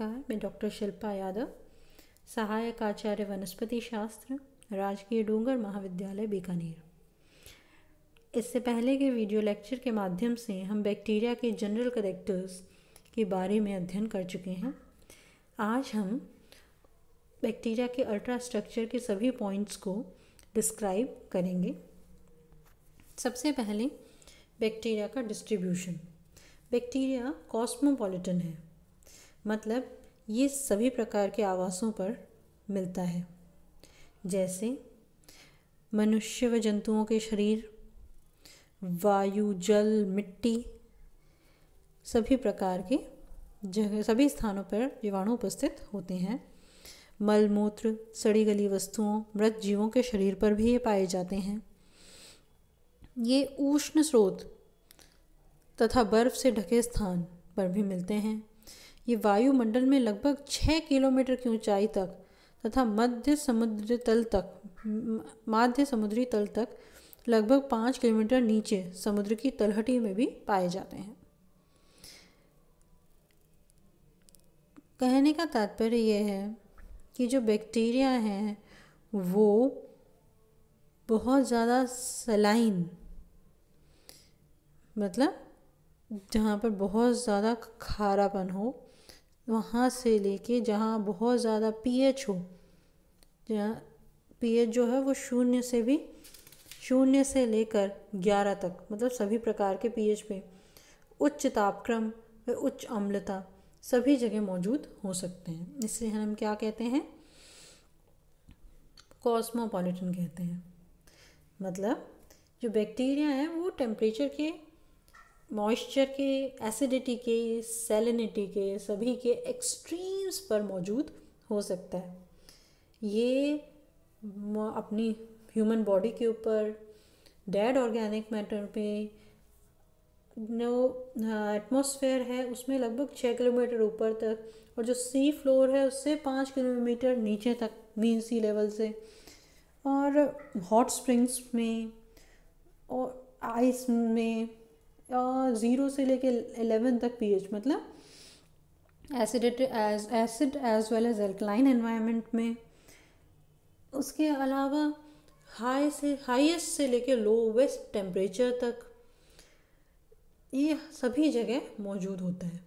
नमस्कार मैं डॉक्टर शिल्पा यादव सहायक आचार्य वनस्पति शास्त्र राजकीय डूंगर महाविद्यालय बीकानेर इससे पहले के वीडियो लेक्चर के माध्यम से हम बैक्टीरिया के जनरल करेक्टर्स के बारे में अध्ययन कर चुके हैं आज हम बैक्टीरिया के अल्ट्रा स्ट्रक्चर के सभी पॉइंट्स को डिस्क्राइब करेंगे सबसे पहले बैक्टीरिया का डिस्ट्रीब्यूशन बैक्टीरिया कॉस्मोपॉलिटन है मतलब ये सभी प्रकार के आवासों पर मिलता है जैसे मनुष्य व जंतुओं के शरीर वायु जल मिट्टी सभी प्रकार के जगह सभी स्थानों पर जीवाणु उपस्थित होते हैं मल मूत्र सड़ी गली वस्तुओं मृत जीवों के शरीर पर भी ये पाए जाते हैं ये उष्ण स्रोत तथा बर्फ से ढके स्थान पर भी मिलते हैं ये वायुमंडल में लगभग छः किलोमीटर की ऊंचाई तक तथा मध्य समुद्र तल तक माध्य समुद्री तल तक लगभग पाँच किलोमीटर नीचे समुद्र की तलहटी में भी पाए जाते हैं कहने का तात्पर्य यह है कि जो बैक्टीरिया हैं वो बहुत ज़्यादा सलाइन मतलब जहाँ पर बहुत ज़्यादा खारापन हो वहाँ से लेके जहाँ बहुत ज़्यादा पीएच हो जहाँ पीएच जो है वो शून्य से भी शून्य से लेकर ग्यारह तक मतलब सभी प्रकार के पीएच में उच्च तापक्रम व उच्च अम्लता सभी जगह मौजूद हो सकते हैं इसलिए हम क्या कहते हैं कॉस्मोपॉलिटन कहते हैं मतलब जो बैक्टीरिया है वो टेम्परेचर के मॉइस्चर के एसिडिटी के सेलिनिटी के सभी के एक्सट्रीम्स पर मौजूद हो सकता है ये अपनी ह्यूमन बॉडी के ऊपर डेड ऑर्गेनिक मैटर पे जो एटमॉस्फेयर है उसमें लगभग छः किलोमीटर ऊपर तक और जो सी फ्लोर है उससे पाँच किलोमीटर नीचे तक मीन सी लेवल से और हॉट स्प्रिंग्स में और आइस में ज़ीरो से लेके एलेवन तक पीएच मतलब acidic as acid as well as alkaline environment में उसके अलावा हाई से हाईएस्ट से लेके लोवेस्ट टेम्परेचर तक ये सभी जगह मौजूद होता है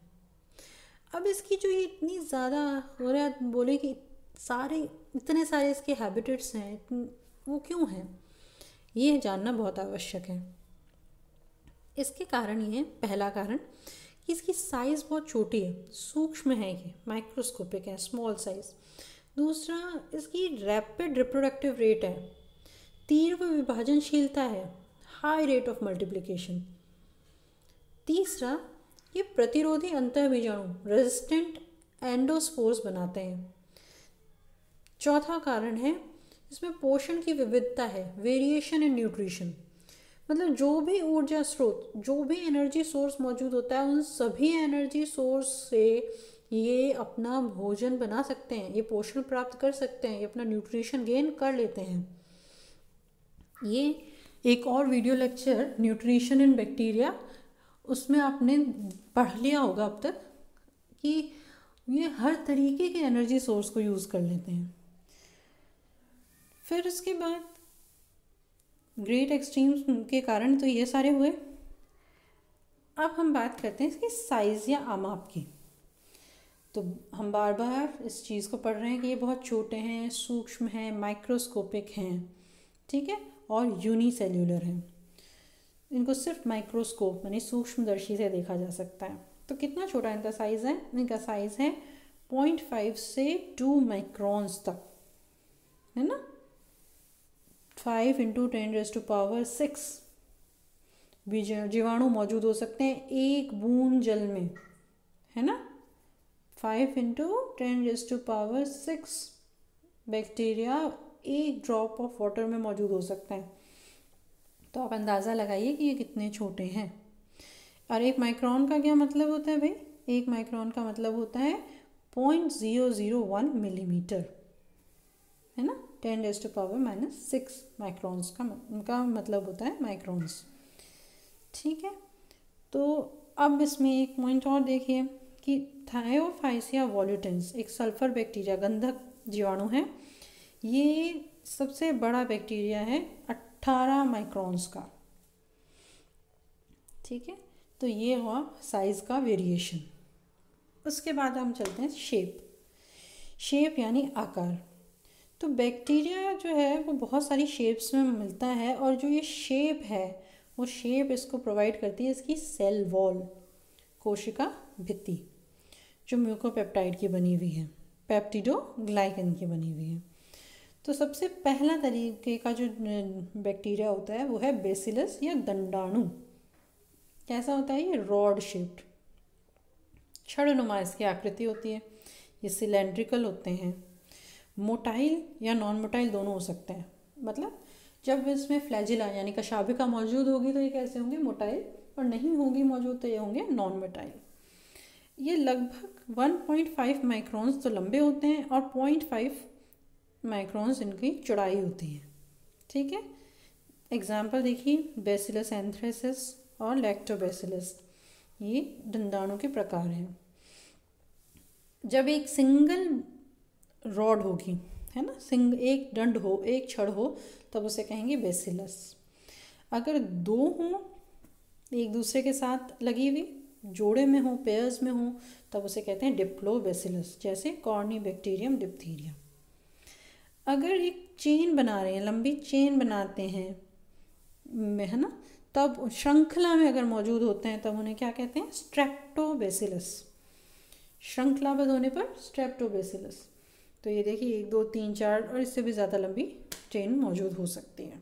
अब इसकी जो ये इतनी ज़्यादा हो रहा है बोले कि सारे इतने सारे इसके हैबिटेट्स हैं वो क्यों हैं ये जानना बहुत आवश्यक है इसके कारण ये है पहला कारण कि इसकी साइज़ बहुत छोटी है सूक्ष्म है ये माइक्रोस्कोपिक है स्मॉल साइज़ दूसरा इसकी रैपिड रिप्रोडक्टिव रेट है तीव्र विभाजनशीलता है हाई रेट ऑफ मल्टीप्लिकेशन तीसरा ये प्रतिरोधी अंतर बीजाणु रेजिस्टेंट एंडोस्पोर्स बनाते हैं चौथा कारण है इसमें पोषण की विविधता है वेरिएशन इन न्यूट्रिशन मतलब जो भी ऊर्जा स्रोत जो भी एनर्जी सोर्स मौजूद होता है उन सभी एनर्जी सोर्स से ये अपना भोजन बना सकते हैं ये पोषण प्राप्त कर सकते हैं ये अपना न्यूट्रिशन गेन कर लेते हैं ये एक और video lecture nutrition in bacteria उसमें आपने पढ़ लिया होगा अब तक कि ये हर तरीके के एनर्जी सोर्स को यूज़ कर लेते हैं फिर उसके बाद ग्रेट एक्सट्रीम्स के कारण तो ये सारे हुए अब हम बात करते हैं इसकी साइज़ या आमाप की तो हम बार बार इस चीज़ को पढ़ रहे हैं कि ये बहुत छोटे हैं सूक्ष्म हैं माइक्रोस्कोपिक हैं ठीक है और यूनिसेल्यूलर हैं इनको सिर्फ माइक्रोस्कोप यानी सूक्ष्मदर्शी से देखा जा सकता है तो कितना छोटा इनका साइज़ है इनका साइज़ है पॉइंट फाइव से टू माइक्रॉन्स तक है ना five into ten raise to power six जीवाणु मौजूद हो सकते हैं एक बूंद जल में है ना five into ten raise to power six bacteria एक ड्रॉप ऑफ वाटर में मौजूद हो सकते हैं तो आप अंदाज़ा लगाइए कि ये कितने छोटे हैं और एक माइक्रोन का क्या मतलब होता है भाई एक माइक्रोन का मतलब होता है point zero zero one millimetre है ना ten raise to power minus six microns का उनका मतलब होता है माइक्रोन्स ठीक है तो अब इसमें एक पॉइंट और देखिए कि थायोफाइसिया वॉल्यूटेंस एक सल्फर बैक्टीरिया गंधक जीवाणु है ये सबसे बड़ा बैक्टीरिया है अट्ठारह माइक्रोन्स का ठीक है तो ये हुआ साइज़ का वेरिएशन उसके बाद हम चलते हैं शेप शेप यानी आकार तो बैक्टीरिया जो है वो बहुत सारी शेप्स में मिलता है और जो ये शेप है वो शेप इसको प्रोवाइड करती है इसकी सेल वॉल कोशिका भित्ति जो म्यूकोपेप्टाइड की बनी हुई है ग्लाइकन की बनी हुई है तो सबसे पहला तरीके का जो बैक्टीरिया होता है वो है बेसिलस या दंडाणु कैसा होता है ये रॉड शेप्ड नुमा इसकी आकृति होती है ये सिलेंड्रिकल होते हैं मोटाइल या नॉन मोटाइल दोनों हो सकते हैं मतलब जब इसमें फ्लैजिला यानी कशाबिका मौजूद होगी तो ये कैसे होंगे मोटाइल और नहीं होगी मौजूद तो ये होंगे नॉन मोटाइल ये लगभग 1.5 माइक्रोन्स तो लंबे होते हैं और 0.5 माइक्रोन्स इनकी चौड़ाई होती है ठीक है एग्जाम्पल देखिए बेसिलस एंथ्रेसिस और लैक्टोबेसिलस ये दंदाणों के प्रकार हैं जब एक सिंगल रॉड होगी है ना सिंग एक डंड हो एक छड़ हो तब उसे कहेंगे बेसिलस अगर दो हों एक दूसरे के साथ लगी हुई जोड़े में हो पेयर्स में हो तब उसे कहते हैं डिप्लोबेसिलस जैसे कॉर्नी बैक्टीरियम डिप्थीरिया अगर एक चेन बना रहे हैं लंबी चेन बनाते हैं है ना तब श्रृंखला में अगर मौजूद होते हैं तब उन्हें क्या कहते हैं स्ट्रेप्टोबेसिलस श्रृंखलाबद्ध होने पर स्ट्रेप्टोबेसिलस तो ये देखिए एक दो तीन चार और इससे भी ज़्यादा लंबी चेन मौजूद हो सकती है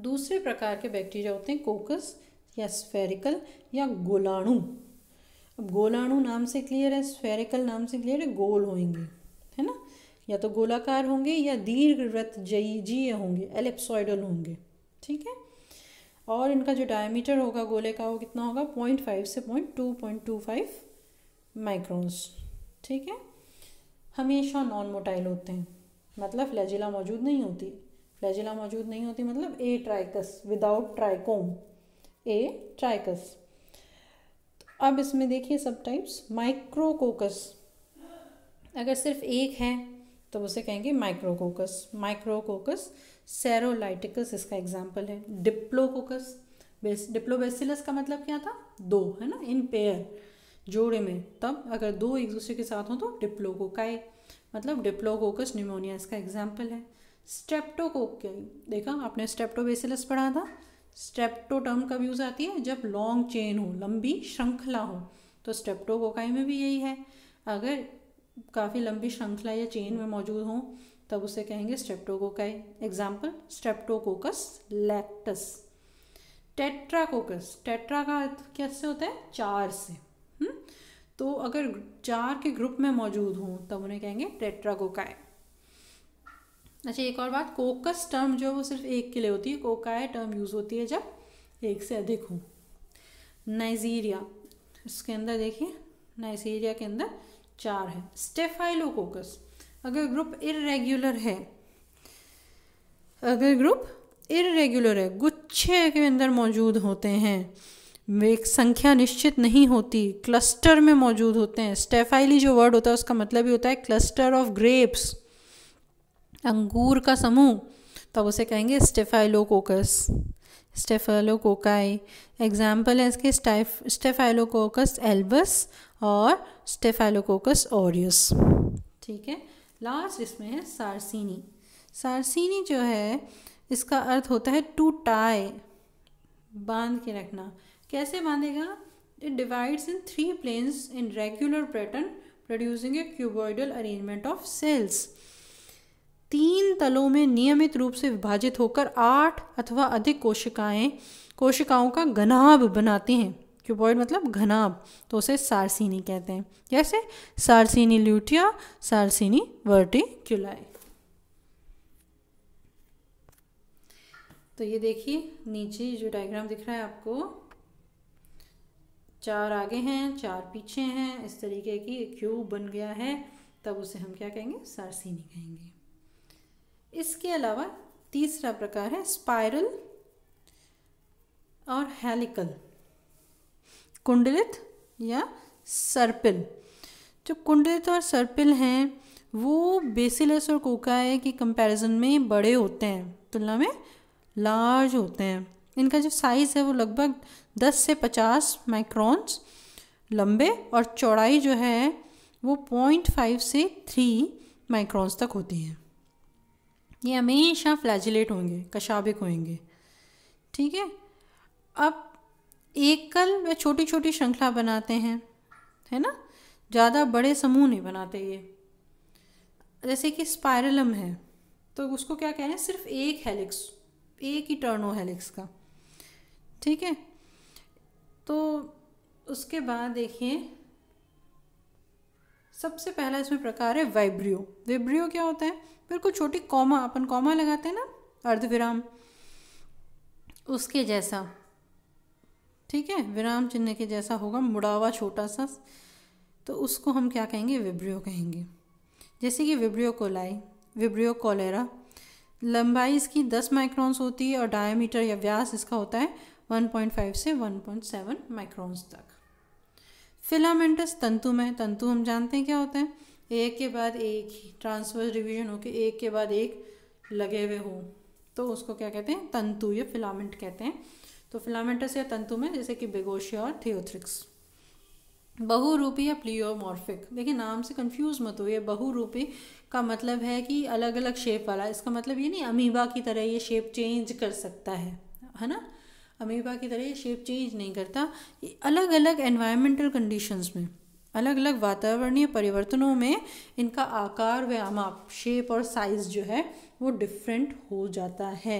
दूसरे प्रकार के बैक्टीरिया होते हैं कोकस या स्फेरिकल या गोलाणु अब गोलाणु नाम से क्लियर है स्फेरिकल नाम से क्लियर है गोल होंगे है ना या तो गोलाकार होंगे या दीर्घवृत्त जयी जीय होंगे एलिप्सॉइडल होंगे ठीक है और इनका जो डायमीटर होगा गोले का वो कितना होगा पॉइंट फाइव से point two point two five microns ठीक है हमेशा नॉन मोटाइल होते हैं मतलब फ्लैजिला मौजूद नहीं होती फ्लैजिला मौजूद नहीं होती मतलब ए ट्राइकस विदाउट ट्राइकोम ए ट्राइकस अब इसमें देखिए सब टाइप्स माइक्रोकोकस अगर सिर्फ एक है तो उसे कहेंगे माइक्रोकोकस माइक्रोकोकस सेरोलाइटिकस इसका एग्जाम्पल है डिप्लोकोकस डिप्लोबेसिलस का मतलब क्या था दो है ना इन पेयर जोड़े में तब अगर दो एक दूसरे के साथ हों तो डिप्लोकोकाई मतलब डिप्लोकोकस न्यूमोनिया इसका एग्जाम्पल है स्टेप्टोकोकाई देखा आपने स्टेप्टोबेसिलस पढ़ा था स्टेप्टो टर्म कब यूज़ आती है जब लॉन्ग चेन हो लंबी श्रृंखला हो तो स्टेप्टोकोकाई में भी यही है अगर काफ़ी लंबी श्रृंखला या चेन में मौजूद हों तब उसे कहेंगे streptococci example streptococcus lactis tetracoccus tetra का अर्थ कैसे होता है चार से तो अगर चार के ग्रुप में मौजूद हूँ तब उन्हें कहेंगे टेट्रागोकाय अच्छा एक और बात कोकस टर्म जो है वो सिर्फ एक के लिए होती है कोकाय टर्म यूज़ होती है जब एक से अधिक हूँ नाइजीरिया इसके अंदर देखिए नाइजीरिया के अंदर चार है स्टेफाइलोकोकस अगर ग्रुप इरेगुलर है अगर ग्रुप इरेगुलर है गुच्छे के अंदर मौजूद होते हैं एक संख्या निश्चित नहीं होती क्लस्टर में मौजूद होते हैं स्टेफाइली जो वर्ड होता है उसका मतलब ही होता है क्लस्टर ऑफ ग्रेप्स अंगूर का समूह तब उसे कहेंगे स्टेफाइलोकोकस स्टेफाइलोकोकाई एग्जाम्पल है इसके स्टेफाइलोकोकस एल्बस और स्टेफाइलोकोकस ओरियस ठीक है लास्ट इसमें है सारसिनी सारसिनी जो है इसका अर्थ होता है टू टाई बांध के रखना कैसे बांधेगा it divides in three planes in regular pattern producing a cuboidal arrangement of cells तीन तलों में नियमित रूप से विभाजित होकर आठ अथवा अधिक कोशिकाएं कोशिकाओं का घनाब बनाती हैं क्यूबॉइड मतलब घनाब तो उसे सार्सिनी कहते हैं जैसे सार्सिनी ल्यूटिया सार्सिनी वर्टिक्यूलाई तो ये देखिए नीचे जो डायग्राम दिख रहा है आपको चार आगे हैं चार पीछे हैं इस तरीके की क्यूब बन गया है तब उसे हम क्या कहेंगे सारसीनी कहेंगे इसके अलावा तीसरा प्रकार है स्पाइरल और हेलिकल कुंडलित या सर्पिल जो कुंडलित और सर्पिल हैं वो बेसिलस और कोकाए के कंपैरिजन में बड़े होते हैं तुलना में लार्ज होते हैं इनका जो साइज़ है वो लगभग दस से पचास माइक्रोन्स लंबे और चौड़ाई जो है वो पॉइंट फाइव से थ्री माइक्रोन्स तक होती है ये हमेशा फ्लैजिलेट होंगे कशाबिक होंगे ठीक है अब एकल व छोटी छोटी श्रृंखला बनाते हैं है ना ज़्यादा बड़े समूह नहीं बनाते ये जैसे कि स्पायरलम है तो उसको क्या कह रहे हैं सिर्फ एक हेलिक्स एक ही टर्न हो हेलिक्स का ठीक है तो उसके बाद देखिए सबसे पहला इसमें प्रकार है वाइब्रियो वाइब्रियो क्या होता है बिल्कुल छोटी कॉमा अपन कॉमा लगाते हैं ना अर्धविराम उसके जैसा ठीक है विराम चिन्ह के जैसा होगा मुड़ावा छोटा सा तो उसको हम क्या कहेंगे विब्रियो कहेंगे जैसे कि विब्रियो कोलाई विब्रियो कोलेरा लंबाई इसकी दस माइक्रोन्स होती है और डायमीटर या व्यास इसका होता है 1.5 से 1.7 माइक्रोन्स तक फिलामेंटस तंतु में तंतु हम जानते हैं क्या होते हैं एक के बाद एक ही ट्रांसवर्स डिवीजन के एक के बाद एक लगे हुए हों तो उसको क्या कहते हैं तंतु या फिलामेंट कहते हैं तो फिलामेंटस या तंतु में जैसे कि बेगोशिया और थियोथ्रिक्स बहुरूपी या प्लियोमॉर्फिक देखिए नाम से कंफ्यूज मत हो ये बहुरूपी का मतलब है कि अलग अलग शेप वाला इसका मतलब ये नहीं अमीबा की तरह ये शेप चेंज कर सकता है है ना अमीबा की तरह ये शेप चेंज नहीं करता अलग अलग एनवायरमेंटल कंडीशंस में अलग अलग वातावरणीय परिवर्तनों में इनका आकार व शेप और साइज़ जो है वो डिफरेंट हो जाता है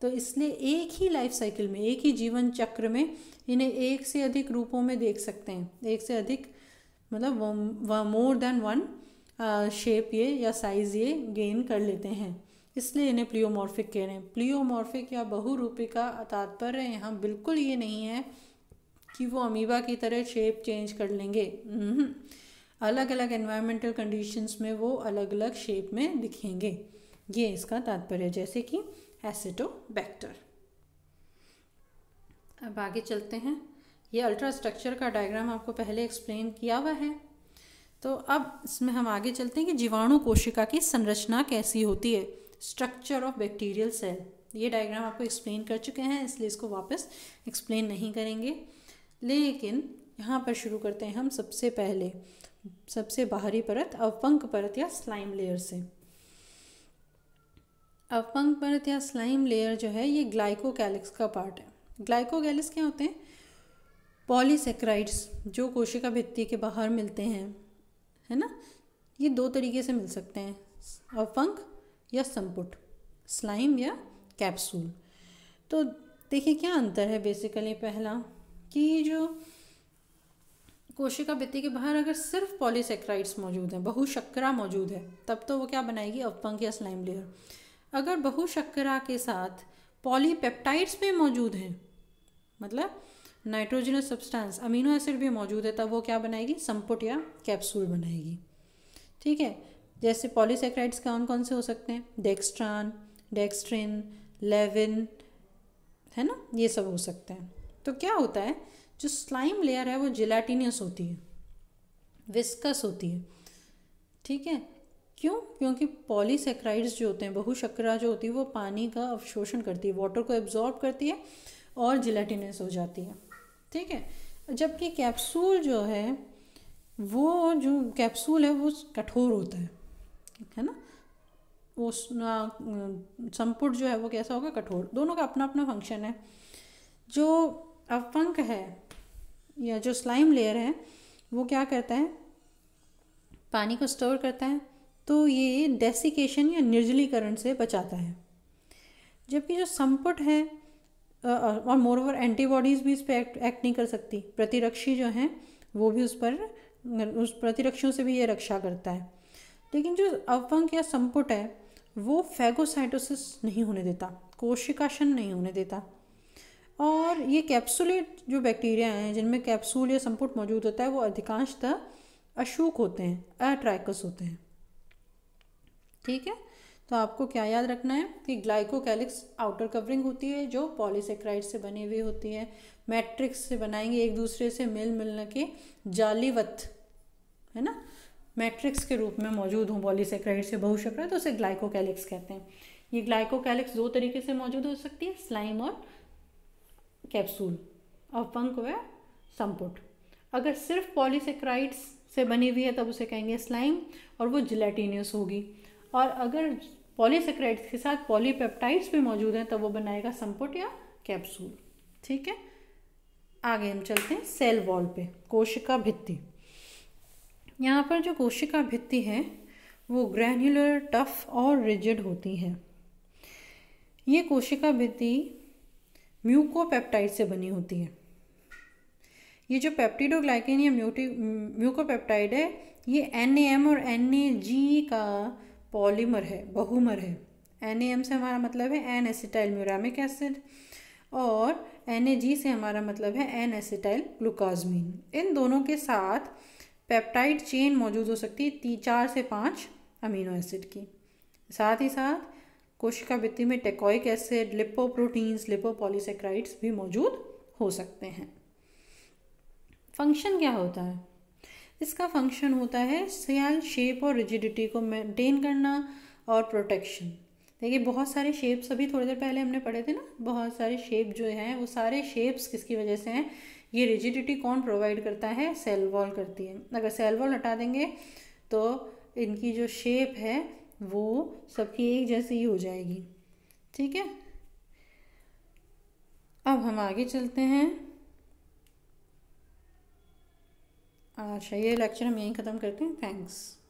तो इसलिए एक ही लाइफ साइकिल में एक ही जीवन चक्र में इन्हें एक से अधिक रूपों में देख सकते हैं एक से अधिक मतलब मोर देन वन शेप ये या साइज़ ये गेन कर लेते हैं इसलिए इन्हें प्लियोमॉर्फिक कह रहे हैं प्लियोमॉर्फिक या बहुरूपी का तात्पर्य यहाँ बिल्कुल ये नहीं है कि वो अमीबा की तरह शेप चेंज कर लेंगे अलग अलग एनवायरमेंटल कंडीशंस में वो अलग अलग शेप में दिखेंगे ये इसका तात्पर्य जैसे कि एसिटोबैक्टर अब आगे चलते हैं ये अल्ट्रा स्ट्रक्चर का डायग्राम आपको पहले एक्सप्लेन किया हुआ है तो अब इसमें हम आगे चलते हैं कि जीवाणु कोशिका की संरचना कैसी होती है स्ट्रक्चर ऑफ बैक्टीरियल सेल ये डायग्राम आपको एक्सप्लेन कर चुके हैं इसलिए इसको वापस एक्सप्लेन नहीं करेंगे लेकिन यहाँ पर शुरू करते हैं हम सबसे पहले सबसे बाहरी परत अवपंक परत या स्लाइम लेयर से अवपंक परत या स्लाइम लेयर जो है ये ग्लाइकोगैलिक्स का पार्ट है ग्लाइकोगैलिक्स क्या होते हैं पॉलीसेक्राइड्स जो कोशिका भित्ति के बाहर मिलते हैं है ना ये दो तरीके से मिल सकते हैं अवपंक या संपुट स्लाइम या कैप्सूल तो देखिए क्या अंतर है बेसिकली पहला कि जो कोशिका भित्ति के बाहर अगर सिर्फ पॉलीसेक्राइड्स मौजूद हैं बहुशक्करा मौजूद है तब तो वो क्या बनाएगी अपंग या स्लाइम लेयर अगर बहुशक्करा के साथ पॉलीपेप्टाइड्स भी मौजूद हैं मतलब नाइट्रोजनस सब्सटेंस अमीनो एसिड भी मौजूद है तब वो क्या बनाएगी संपुट या कैप्सूल बनाएगी ठीक है जैसे पॉलीसेक्राइड्स कौन कौन से हो सकते हैं डेक्स्ट्रान डेक्स्ट्रिन लेविन है ना ये सब हो सकते हैं तो क्या होता है जो स्लाइम लेयर है वो जिलाटिनियस होती है विस्कस होती है ठीक है क्यों क्योंकि पॉलीसेक्राइड्स जो होते हैं बहुशक्रा जो होती है वो पानी का अवशोषण करती है वाटर को एब्जॉर्ब करती है और जिलाटिनियस हो जाती है ठीक है जबकि कैप्सूल जो है वो जो कैप्सूल है वो कठोर होता है है ना उस संपुट जो है वो कैसा होगा कठोर दोनों का अपना अपना फंक्शन है जो अपंक है या जो स्लाइम लेयर है वो क्या करता है पानी को स्टोर करता है तो ये डेसिकेशन या निर्जलीकरण से बचाता है जबकि जो संपुट है और मोर ओवर एंटीबॉडीज़ भी इस पर एक्ट एक्ट नहीं कर सकती प्रतिरक्षी जो हैं वो भी उस पर उस प्रतिरक्षियों से भी ये रक्षा करता है लेकिन जो अवंग या संपुट है वो फैगोसाइटोसिस नहीं होने देता कोशिकाशन नहीं होने देता और ये कैप्सुलेट जो बैक्टीरिया हैं जिनमें कैप्सूल या संपुट मौजूद होता है वो अधिकांशतः अशोक होते हैं अट्रैकस होते हैं ठीक है तो आपको क्या याद रखना है कि ग्लाइकोकैलिक्स आउटर कवरिंग होती है जो पॉलीसेक्राइड से बनी हुई होती है मैट्रिक्स से बनाएंगे एक दूसरे से मिल मिलने के जालीवत है ना मैट्रिक्स के रूप में मौजूद हों पॉलीसेक्राइड से बहुशर्करा तो उसे ग्लाइकोकैलिक्स कहते हैं ये ग्लाइकोकैलिक्स दो तरीके से मौजूद हो सकती है स्लाइम और कैप्सूल और पंख व संपुट अगर सिर्फ पॉलीसेक्राइड्स से बनी हुई है तब उसे कहेंगे स्लाइम और वो जिलेटिनियस होगी और अगर पॉलीसेक्राइड्स के साथ पॉलीपेप्टाइड्स भी मौजूद हैं तब वो बनाएगा संपुट या कैप्सूल ठीक है आगे हम चलते हैं सेल वॉल पे कोशिका भित्ति यहाँ पर जो कोशिका भित्ति है वो ग्रैन्युलर टफ और रिजिड होती हैं ये कोशिका भित्ति म्यूकोपेप्टाइड से बनी होती है ये जो पेप्टिडोग्लाइकिन या म्यूटी म्यूकोपेप्टाइड है ये एन और एन का पॉलीमर है बहुमर है एन से हमारा मतलब है एन एसिटाइल म्यूरामिक एसिड और एन से हमारा मतलब है एन एसिटाइल ग्लूकाजमीन इन दोनों के साथ पेप्टाइड चेन मौजूद हो सकती है तीन चार से पाँच अमीनो एसिड की साथ ही साथ कोशिका भित्ति में टेकोइक एसिड लिपोप्रोटीन्स लिपोपॉलीसेक्राइड्स भी मौजूद हो सकते हैं फंक्शन क्या होता है इसका फंक्शन होता है सेल शेप और रिजिडिटी को मेंटेन करना और प्रोटेक्शन देखिए बहुत सारे शेप्स अभी थोड़ी देर पहले हमने पढ़े थे ना बहुत सारे शेप जो हैं वो सारे शेप्स किसकी वजह से हैं ये रिजिडिटी कौन प्रोवाइड करता है सेल वॉल करती है अगर सेल वॉल हटा देंगे तो इनकी जो शेप है वो सबकी एक जैसी ही हो जाएगी ठीक है अब हम आगे चलते हैं अच्छा ये लेक्चर हम यहीं ख़त्म करते हैं थैंक्स